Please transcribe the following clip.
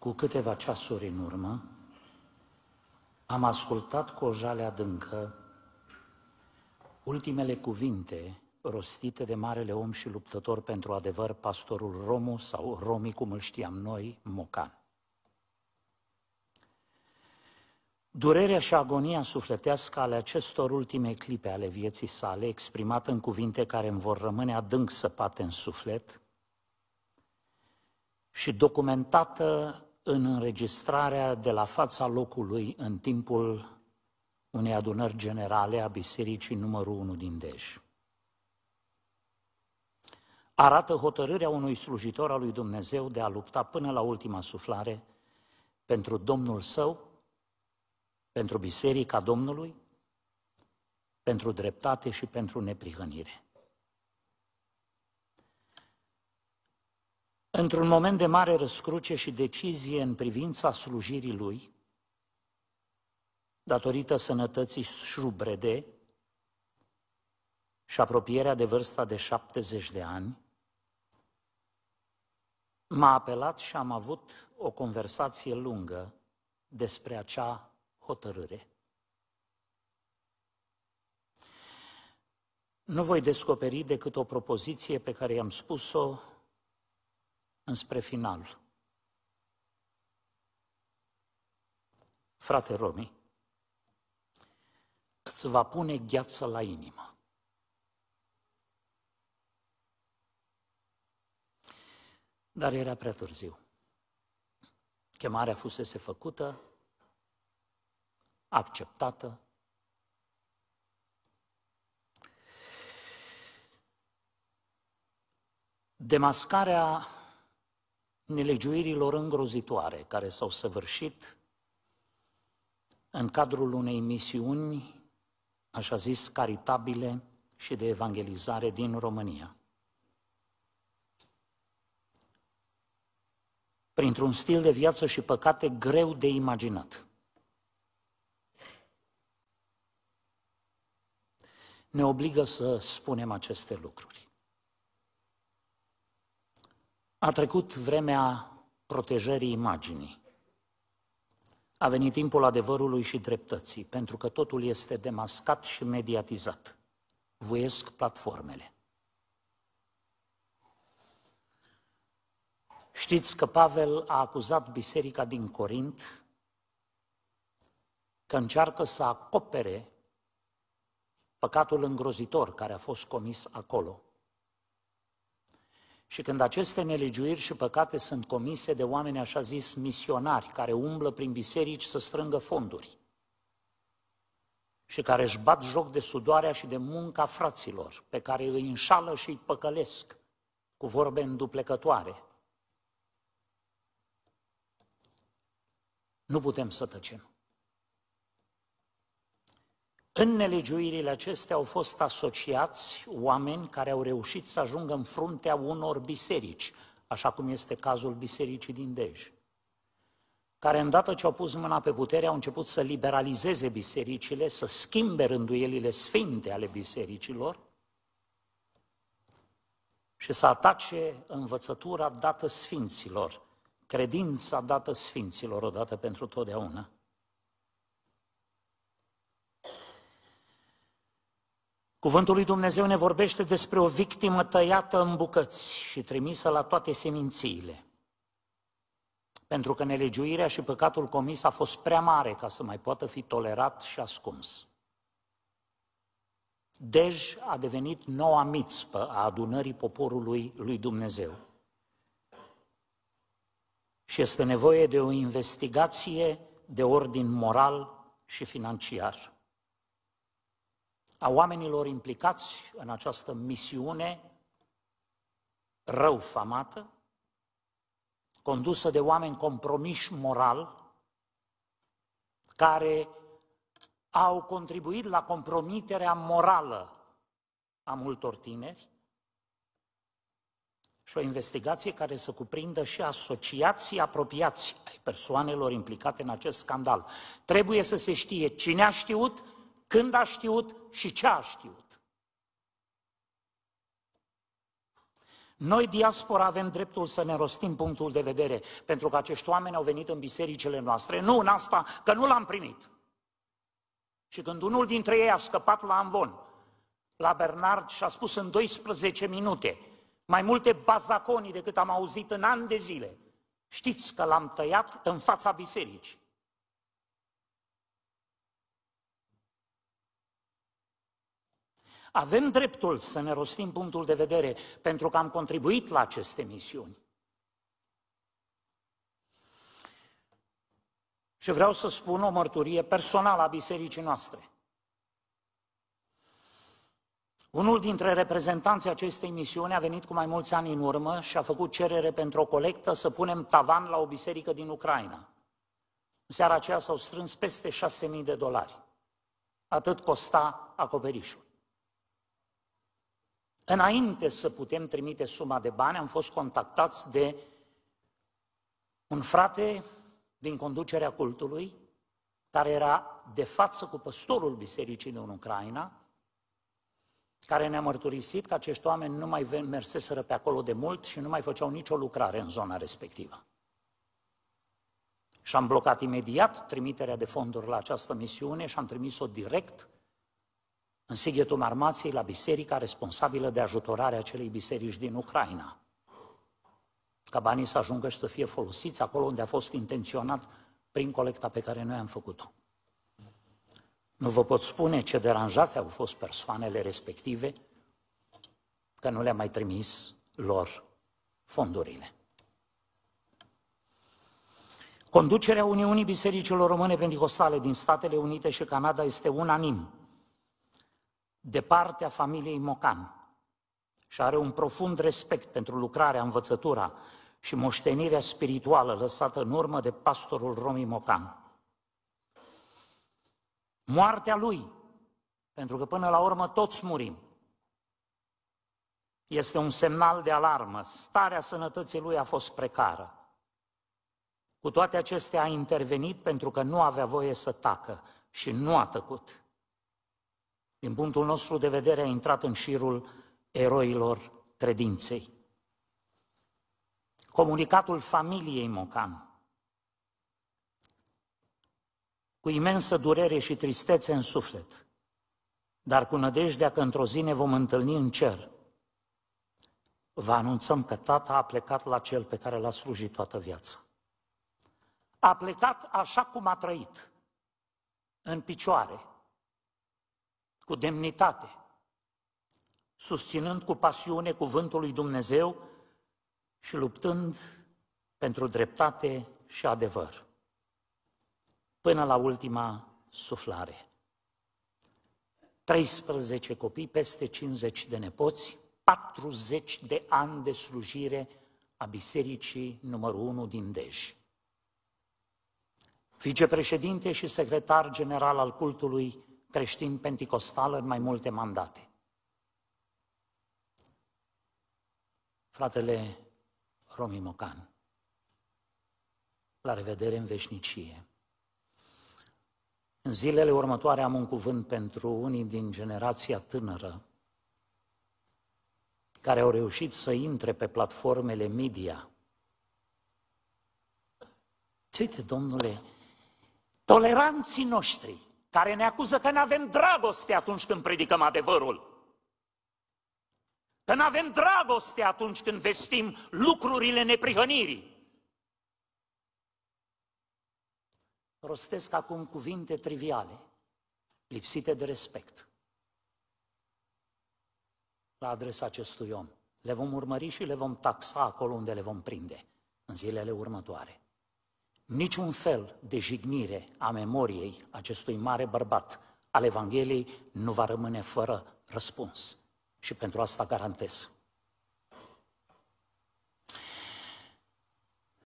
Cu câteva ceasuri în urmă, am ascultat cu o jale adâncă ultimele cuvinte rostite de marele om și luptător pentru adevăr, pastorul Romu sau Romi, cum îl știam noi, Mocan. Durerea și agonia sufletească ale acestor ultime clipe ale vieții sale, exprimată în cuvinte care îmi vor rămâne adânc săpate în suflet și documentată în înregistrarea de la fața locului în timpul unei adunări generale a bisericii numărul 1 din Dej. Arată hotărârea unui slujitor al lui Dumnezeu de a lupta până la ultima suflare pentru Domnul său, pentru biserica Domnului, pentru dreptate și pentru neprihănire. într-un moment de mare răscruce și decizie în privința slujirii lui, datorită sănătății șrubrede și apropierea de vârsta de 70 de ani, m-a apelat și am avut o conversație lungă despre acea hotărâre. Nu voi descoperi decât o propoziție pe care i-am spus-o înspre final. Frate Romi, îți va pune gheață la inimă. Dar era prea târziu. Chemarea fusese făcută, acceptată. Demascarea nelegiuirilor îngrozitoare care s-au săvârșit în cadrul unei misiuni, așa zis, caritabile și de evangelizare din România. Printr-un stil de viață și păcate greu de imaginat. Ne obligă să spunem aceste lucruri. A trecut vremea protejării imaginii. A venit timpul adevărului și dreptății, pentru că totul este demascat și mediatizat. Voiesc platformele. Știți că Pavel a acuzat biserica din Corint că încearcă să acopere păcatul îngrozitor care a fost comis acolo și când aceste nelegiuiri și păcate sunt comise de oameni așa zis misionari, care umblă prin biserici să strângă fonduri și care își bat joc de sudoarea și de munca fraților, pe care îi înșală și îi păcălesc cu vorbe înduplecătoare, nu putem să tăcem. În nelegiuirile acestea au fost asociați oameni care au reușit să ajungă în fruntea unor biserici, așa cum este cazul bisericii din Dej, care îndată ce au pus mâna pe putere au început să liberalizeze bisericile, să schimbe rânduielile sfinte ale bisericilor și să atace învățătura dată sfinților, credința dată sfinților odată pentru totdeauna. Cuvântul lui Dumnezeu ne vorbește despre o victimă tăiată în bucăți și trimisă la toate semințiile. Pentru că nelegiuirea și păcatul comis a fost prea mare ca să mai poată fi tolerat și ascuns. Dej a devenit noua mițpă a adunării poporului lui Dumnezeu. Și este nevoie de o investigație de ordin moral și financiar a oamenilor implicați în această misiune rău famată, condusă de oameni compromiși moral, care au contribuit la compromiterea morală a multor tineri și o investigație care să cuprindă și asociații apropiați ai persoanelor implicate în acest scandal. Trebuie să se știe cine a știut, când a știut și ce a știut. Noi, diaspora, avem dreptul să ne rostim punctul de vedere, pentru că acești oameni au venit în bisericile noastre. Nu în asta, că nu l-am primit. Și când unul dintre ei a scăpat la Amvon, la Bernard și a spus în 12 minute, mai multe bazaconii decât am auzit în ani de zile, știți că l-am tăiat în fața bisericii. Avem dreptul să ne rostim punctul de vedere pentru că am contribuit la aceste misiuni. Și vreau să spun o mărturie personală a bisericii noastre. Unul dintre reprezentanții acestei misiuni a venit cu mai mulți ani în urmă și a făcut cerere pentru o colectă să punem tavan la o biserică din Ucraina. În seara aceea s-au strâns peste 6.000 de dolari. Atât costa acoperișul. Înainte să putem trimite suma de bani, am fost contactați de un frate din conducerea cultului, care era de față cu păstorul bisericii din Ucraina, care ne-a mărturisit că acești oameni nu mai merseseră pe acolo de mult și nu mai făceau nicio lucrare în zona respectivă. Și am blocat imediat trimiterea de fonduri la această misiune și am trimis-o direct în sighetul armației la biserica responsabilă de ajutorarea acelei biserici din Ucraina. Ca banii să ajungă și să fie folosiți acolo unde a fost intenționat prin colecta pe care noi am făcut-o. Nu vă pot spune ce deranjate au fost persoanele respective că nu le am mai trimis lor fondurile. Conducerea Uniunii Bisericilor Române Pentecostale din Statele Unite și Canada este unanim de partea familiei Mocan și are un profund respect pentru lucrarea, învățătura și moștenirea spirituală lăsată în urmă de pastorul Romi Mocan. Moartea lui, pentru că până la urmă toți murim, este un semnal de alarmă. Starea sănătății lui a fost precară. Cu toate acestea a intervenit pentru că nu avea voie să tacă și nu a tăcut din punctul nostru de vedere, a intrat în șirul eroilor credinței. Comunicatul familiei Mocan, cu imensă durere și tristețe în suflet, dar cu nădejdea că într-o zi ne vom întâlni în cer, vă anunțăm că tata a plecat la cel pe care l-a slujit toată viața. A plecat așa cum a trăit, în picioare, cu demnitate, susținând cu pasiune cuvântul lui Dumnezeu și luptând pentru dreptate și adevăr, până la ultima suflare. 13 copii, peste 50 de nepoți, 40 de ani de slujire a Bisericii numărul 1 din Dej. Vicepreședinte și secretar general al cultului creștin penticostal în mai multe mandate. Fratele Romi Mocan, la revedere în veșnicie. În zilele următoare am un cuvânt pentru unii din generația tânără care au reușit să intre pe platformele media. Uite, domnule, toleranții noștri care ne acuză că nu avem dragoste atunci când predicăm adevărul. Că nu avem dragoste atunci când vestim lucrurile neprihănirii. Rostesc acum cuvinte triviale, lipsite de respect la adresa acestui om. Le vom urmări și le vom taxa acolo unde le vom prinde în zilele următoare. Niciun fel de jignire a memoriei acestui mare bărbat al Evangheliei nu va rămâne fără răspuns. Și pentru asta garantez